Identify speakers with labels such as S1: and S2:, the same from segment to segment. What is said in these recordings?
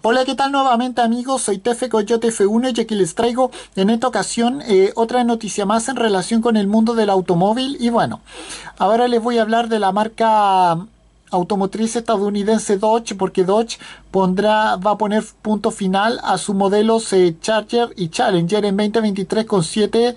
S1: Hola, ¿qué tal nuevamente amigos? Soy Tefe Coyote F1 y aquí les traigo en esta ocasión eh, otra noticia más en relación con el mundo del automóvil. Y bueno, ahora les voy a hablar de la marca automotriz estadounidense Dodge porque Dodge pondrá, va a poner punto final a sus modelos Charger y Challenger en 2023 con 7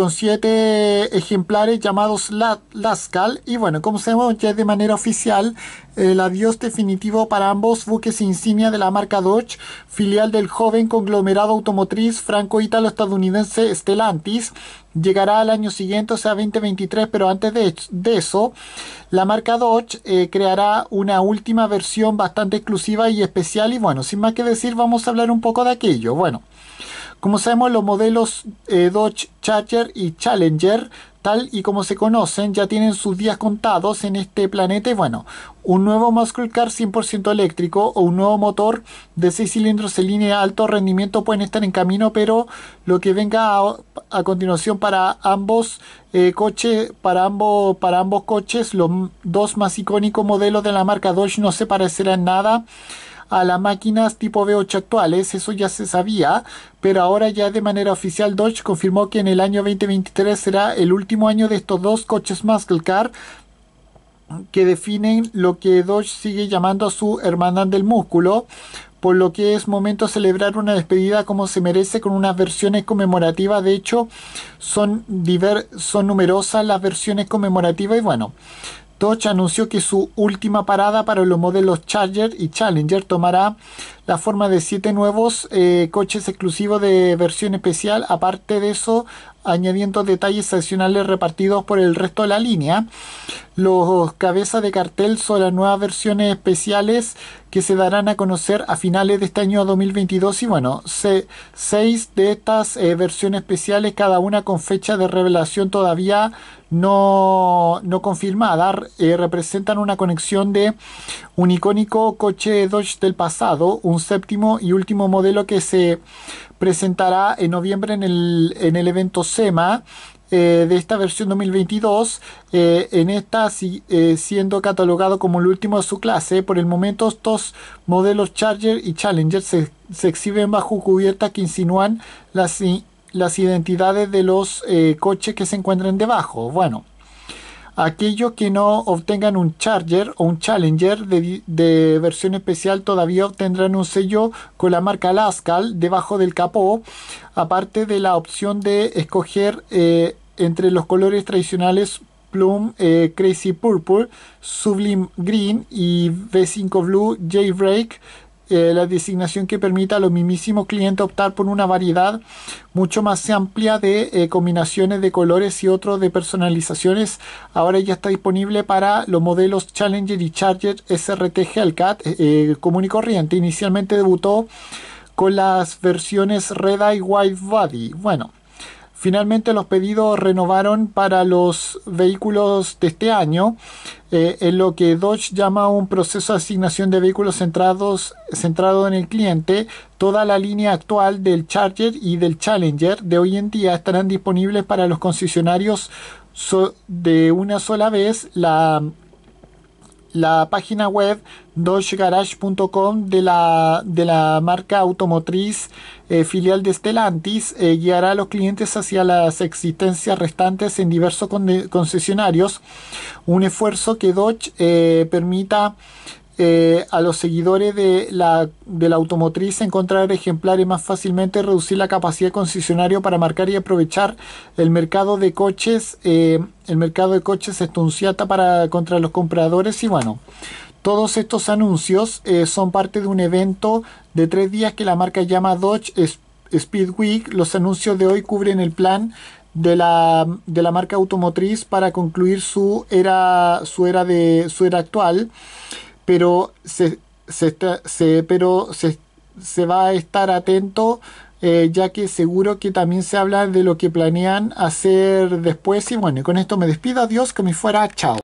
S1: con siete ejemplares llamados Lascal. Y bueno, como sabemos ya de manera oficial, el adiós definitivo para ambos buques insignia de la marca Dodge, filial del joven conglomerado automotriz franco Italo estadounidense Stellantis. Llegará al año siguiente, o sea, 2023, pero antes de, eso, la marca Dodge eh, creará una última versión bastante exclusiva y especial. Y bueno, sin más que decir, vamos a hablar un poco de aquello. Bueno. Como sabemos, los modelos eh, Dodge Charger y Challenger, tal y como se conocen, ya tienen sus días contados en este planeta. bueno, un nuevo Muscle Car 100% eléctrico o un nuevo motor de 6 cilindros en línea alto rendimiento pueden estar en camino, pero lo que venga a, continuación para ambos eh, coches, para ambos, para ambos coches, los dos más icónicos modelos de la marca Dodge no se parecerán nada a las máquinas tipo V8 actuales, eso ya se sabía, pero ahora ya de manera oficial Dodge confirmó que en el año 2023 será el último año de estos dos coches muscle car que definen lo que Dodge sigue llamando a su hermandad del músculo, por lo que es momento de celebrar una despedida como se merece con unas versiones conmemorativas. De hecho, son, son numerosas las versiones conmemorativas y bueno, Dodge anunció que su última parada para los modelos Charger y Challenger tomará la forma de siete nuevos eh, coches exclusivos de versión especial, aparte de eso, añadiendo detalles adicionales repartidos por el resto de la línea. Los cabezas de cartel son las nuevas versiones especiales que se darán a conocer a finales de este año 2022 y bueno, seis de estas eh, versiones especiales, cada una con fecha de revelación todavía no, confirmada, eh, representan una conexión de un icónico coche Dodge del pasado, un séptimo y último modelo que se presentará en noviembre en el, en el evento SEMA eh, de esta versión 2022, eh, en esta eh, siendo catalogado como el último de su clase. Por el momento estos modelos Charger y Challenger se, exhiben bajo cubierta que insinúan las, las identidades de los coches que se encuentran debajo. Bueno, Aquellos que no obtengan un Charger o un Challenger de, de, versión especial todavía obtendrán un sello con la marca Lascal debajo del capó aparte de la opción de escoger eh, entre los colores tradicionales Plum, eh, Crazy Purple, Sublime Green y V5 Blue j eh, la designación que permita a los mismísimos clientes optar por una variedad mucho más amplia de eh, combinaciones de colores y otros de personalizaciones. Ahora ya está disponible para los modelos Challenger y Charger SRT Hellcat común y corriente. Inicialmente debutó con las versiones Red Eye Wide Body. Bueno, finalmente los pedidos renovaron para los vehículos de este año, eh, en lo que Dodge llama un proceso de asignación de vehículos centrados, centrado en el cliente. Toda la línea actual del Charger y del Challenger de hoy en día estarán disponibles para los concesionarios de una sola vez. La la página web dodgegarage.com de la, de la marca automotriz eh, filial de Stellantis eh, guiará a los clientes hacia las existencias restantes en diversos concesionarios, un esfuerzo que Dodge eh, permita eh, a los seguidores de la, automotriz encontrar ejemplares más fácilmente, reducir la capacidad de concesionario para marcar y aprovechar el mercado de coches, eh, el mercado de coches estunciata para contra los compradores y bueno. Todos estos anuncios eh, son parte de un evento de tres días que la marca llama Dodge Speed Week. Los anuncios de hoy cubren el plan de la, marca automotriz para concluir su era, su era, de, su era actual pero se, pero se, va a estar atento. Eh, ya que seguro que también se habla de lo que planean hacer después. Y bueno, con esto me despido. Adiós, que me fuera. Chao.